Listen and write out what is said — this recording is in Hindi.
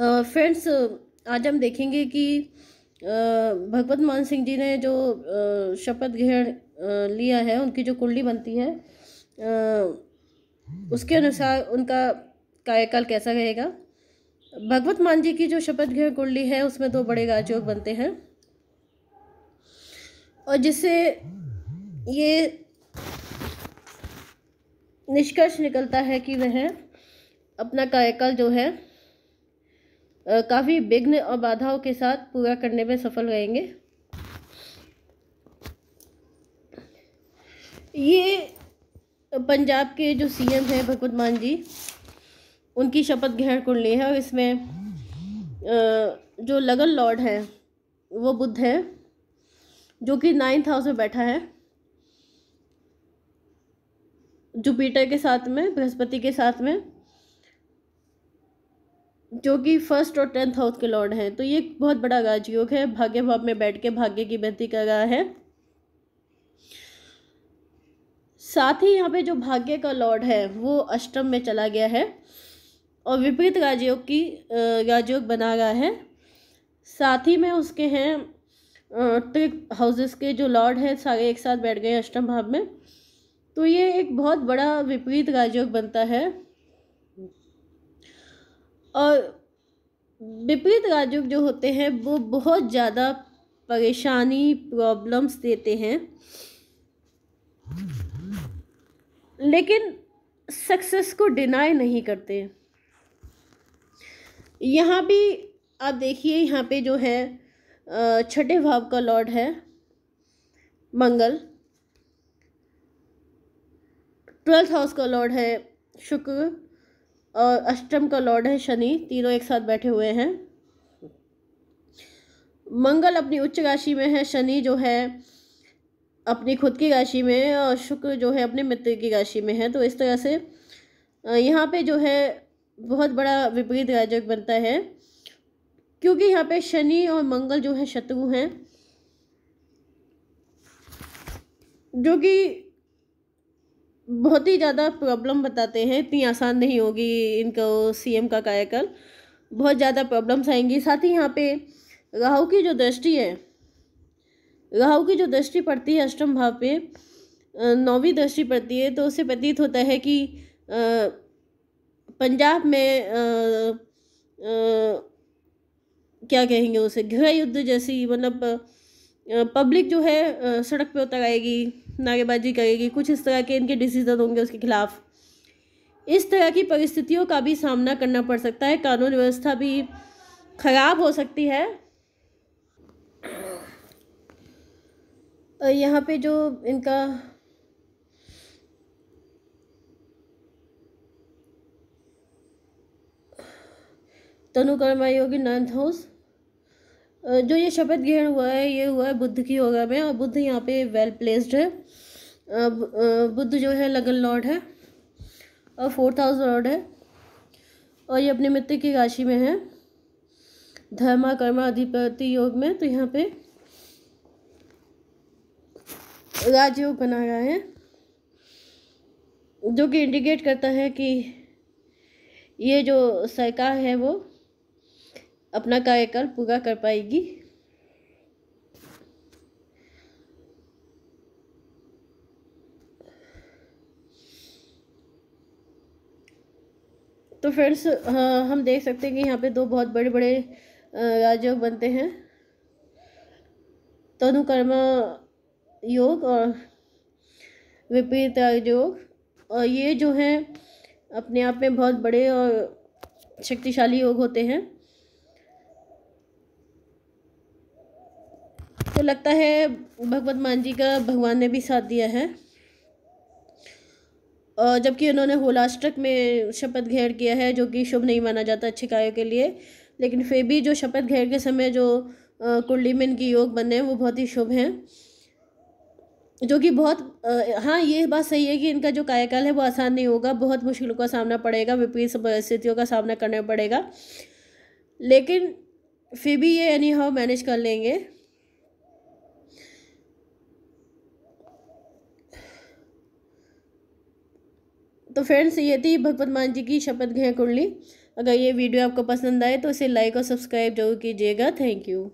फ्रेंड्स आज हम देखेंगे कि भगवत मान सिंह जी ने जो शपथ ग्रहण लिया है उनकी जो कुंडली बनती है उसके अनुसार उनका कार्यकाल कैसा रहेगा भगवत मान जी की जो शपथ ग्रहण कुंडली है उसमें दो बड़े राजयोग बनते हैं और जिससे ये निष्कर्ष निकलता है कि वह अपना कार्यकाल जो है काफ़ी विघ्न और बाधाओं के साथ पूरा करने में सफल रहेंगे ये पंजाब के जो सीएम हैं भगवत मान जी उनकी शपथ ग्रहण कुंडली है और इसमें जो लगन लॉर्ड हैं वो बुद्ध हैं जो कि नाइन्थ हाउस में बैठा है जुपिटर के साथ में बृहस्पति के साथ में जो कि फर्स्ट और टेंथ हाउस के लॉर्ड हैं तो ये बहुत बड़ा राजयोग है भाग्य भाव में बैठ के भाग्य की बेहती कर रहा है साथ ही यहाँ पे जो भाग्य का लॉर्ड है वो अष्टम में चला गया है और विपरीत राजयोग की राजयोग बना रहा है साथ ही में उसके हैं ट्रिक हाउसेस के जो लॉर्ड हैं सारे एक साथ बैठ गए अष्टम भाव में तो ये एक बहुत बड़ा विपरीत राजयोग बनता है और विपरीत राजयोग जो होते हैं वो बहुत ज़्यादा परेशानी प्रॉब्लम्स देते हैं लेकिन सक्सेस को डिनाई नहीं करते यहाँ भी आप देखिए यहाँ पे जो है छठे भाव का लॉर्ड है मंगल ट्वेल्थ हाउस का लॉर्ड है शुक्र और अष्टम का लॉर्ड है शनि तीनों एक साथ बैठे हुए हैं मंगल अपनी उच्च राशि में है शनि जो है अपनी खुद की राशि में और शुक्र जो है अपने मित्र की राशि में है तो इस तरह से यहाँ पे जो है बहुत बड़ा विपरीत राजक बनता है क्योंकि यहाँ पे शनि और मंगल जो है शत्रु हैं जो कि बहुत ही ज़्यादा प्रॉब्लम बताते हैं इतनी आसान नहीं होगी इनको सीएम का कार्यकाल बहुत ज़्यादा प्रॉब्लम्स आएंगी साथ ही यहाँ पे राहु की जो दृष्टि है राहु की जो दृष्टि पड़ती है अष्टम भाव पे नौवीं दृष्टि पड़ती है तो उससे प्रतीत होता है कि पंजाब में आ, आ, क्या कहेंगे उसे गृह युद्ध जैसी मतलब पब्लिक जो है सड़क पे उतर आएगी नारेबाजी करेगी कुछ इस तरह के इनके डिसीजन होंगे उसके खिलाफ इस तरह की परिस्थितियों का भी सामना करना पड़ सकता है कानून व्यवस्था भी खराब हो सकती है यहाँ पे जो इनका तनु कर्मा योगी नाइन्थ हाउस जो ये शपथ ग्रहण हुआ है ये हुआ है बुद्ध की योगा में और बुद्ध यहाँ पे वेल प्लेस्ड है बुद्ध जो है लगन लॉर्ड है और फोर्थ हाउस लॉर्ड है और ये अपने मित्र की राशि में है धर्मा कर्मा अधिपति योग में तो यहाँ पे राजयोग बना रहा है जो कि इंडिकेट करता है कि ये जो सरकार है वो अपना कार्यकाल पूरा कर पाएगी तो फ्रेंड्स हाँ, हम देख सकते हैं कि यहाँ पे दो बहुत बड़े बड़े राजयोग बनते हैं तनुकर्मा योग और विपरीत योग और ये जो हैं अपने आप में बहुत बड़े और शक्तिशाली योग होते हैं तो लगता है भगवत मान जी का भगवान ने भी साथ दिया है जबकि उन्होंने होलाष्टक में शपथ घेर किया है जो कि शुभ नहीं माना जाता अच्छे कार्यों के लिए लेकिन फिर भी जो शपथ घेर के समय जो कुंडली में इनकी योग बने हैं वो बहुत ही शुभ हैं जो कि बहुत आ, हाँ ये बात सही है कि इनका जो कार्यकाल है वो आसान नहीं होगा बहुत मुश्किलों का सामना पड़ेगा विपरीत परिस्थितियों का सामना करना पड़ेगा लेकिन फिर भी ये एनी हाउ मैनेज कर लेंगे तो फ्रेंड्स ये थी भगवत मान जी की शपथ ग्रहण कुंडली अगर ये वीडियो आपको पसंद आए तो इसे लाइक और सब्सक्राइब जरूर कीजिएगा थैंक यू